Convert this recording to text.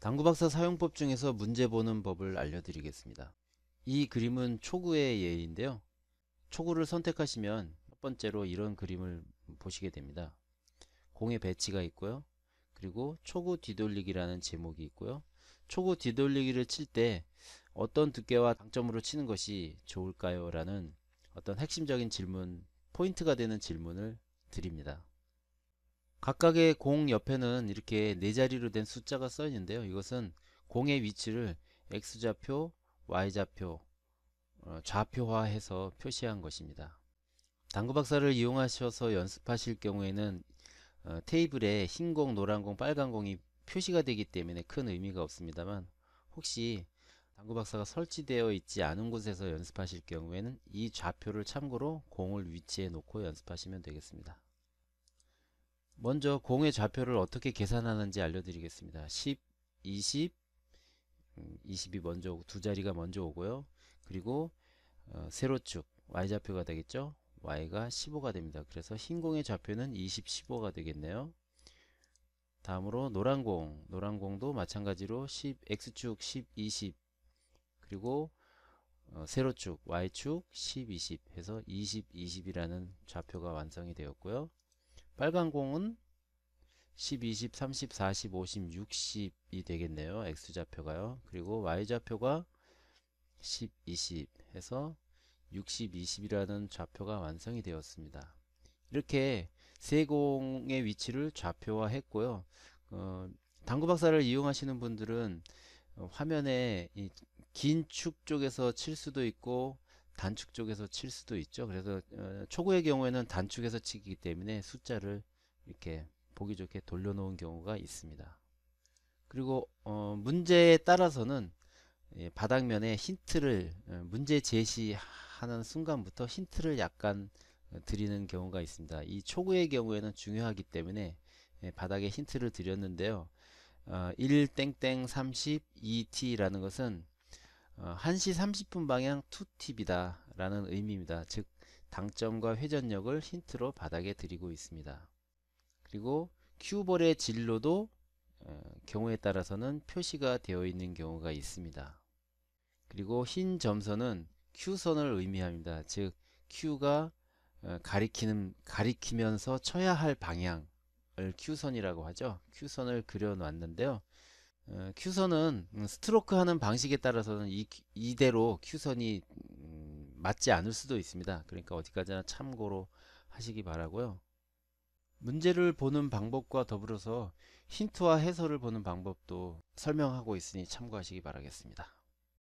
당구박사 사용법 중에서 문제 보는 법을 알려드리겠습니다. 이 그림은 초구의 예인데요. 초구를 선택하시면 첫 번째로 이런 그림을 보시게 됩니다. 공의 배치가 있고요. 그리고 초구 뒤돌리기라는 제목이 있고요. 초구 뒤돌리기를 칠 때 어떤 두께와 당점으로 치는 것이 좋을까요? 라는 어떤 핵심적인 질문, 포인트가 되는 질문을 드립니다. 각각의 공 옆에는 이렇게 네 자리로 된 숫자가 써 있는데요. 이것은 공의 위치를 x좌표, y좌표, 어, 좌표화해서 표시한 것입니다. 당구박사를 이용하셔서 연습하실 경우에는 어, 테이블에 흰 공, 노란 공, 빨간 공이 표시가 되기 때문에 큰 의미가 없습니다만 혹시 당구박사가 설치되어 있지 않은 곳에서 연습하실 경우에는 이 좌표를 참고로 공을 위치해 놓고 연습하시면 되겠습니다. 먼저 공의 좌표를 어떻게 계산하는지 알려드리겠습니다. 10, 20, 20이 먼저 오고 두 자리가 먼저 오고요. 그리고 어, 세로축 y좌표가 되겠죠. y가 15가 됩니다. 그래서 흰 공의 좌표는 20, 15가 되겠네요. 다음으로 노란 공, 노란 공도 마찬가지로 10, x축 10, 20 그리고 어, 세로축 y축 10, 20 해서 20, 20이라는 좌표가 완성이 되었고요. 빨간 공은 10, 20, 30, 40, 50, 60이 되겠네요. x좌표가요. 그리고 y좌표가 10, 20 해서 60, 20이라는 좌표가 완성이 되었습니다. 이렇게 세 공의 위치를 좌표화했고요. 어, 당구박사를 이용하시는 분들은 어, 화면에 긴 축 쪽에서 칠 수도 있고 단축 쪽에서 칠 수도 있죠. 그래서 어, 초고의 경우에는 단축에서 치기 때문에 숫자를 이렇게 보기 좋게 돌려놓은 경우가 있습니다. 그리고 어 문제에 따라서는 예, 바닥면에 힌트를 어, 문제 제시하는 순간부터 힌트를 약간 드리는 경우가 있습니다. 이초고의 경우에는 중요하기 때문에 예, 바닥에 힌트를 드렸는데요. 어, 1땡땡 32t라는 것은 어, 1시 30분 방향 투팁이다 라는 의미입니다. 즉 당점과 회전력을 힌트로 바닥에 드리고 있습니다. 그리고 큐볼의 진로도 어, 경우에 따라서는 표시가 되어 있는 경우가 있습니다. 그리고 흰 점선은 Q선을 의미합니다. 즉 Q가 어, 가리키는 가리키면서 쳐야 할 방향을 Q선이라고 하죠. Q선을 그려 놨는데요. 어, 큐선은 음, 스트로크 하는 방식에 따라서는 이, 이대로 큐선이 음, 맞지 않을 수도 있습니다. 그러니까 어디까지나 참고로 하시기 바라고요. 문제를 보는 방법과 더불어서 힌트와 해설을 보는 방법도 설명하고 있으니 참고하시기 바라겠습니다.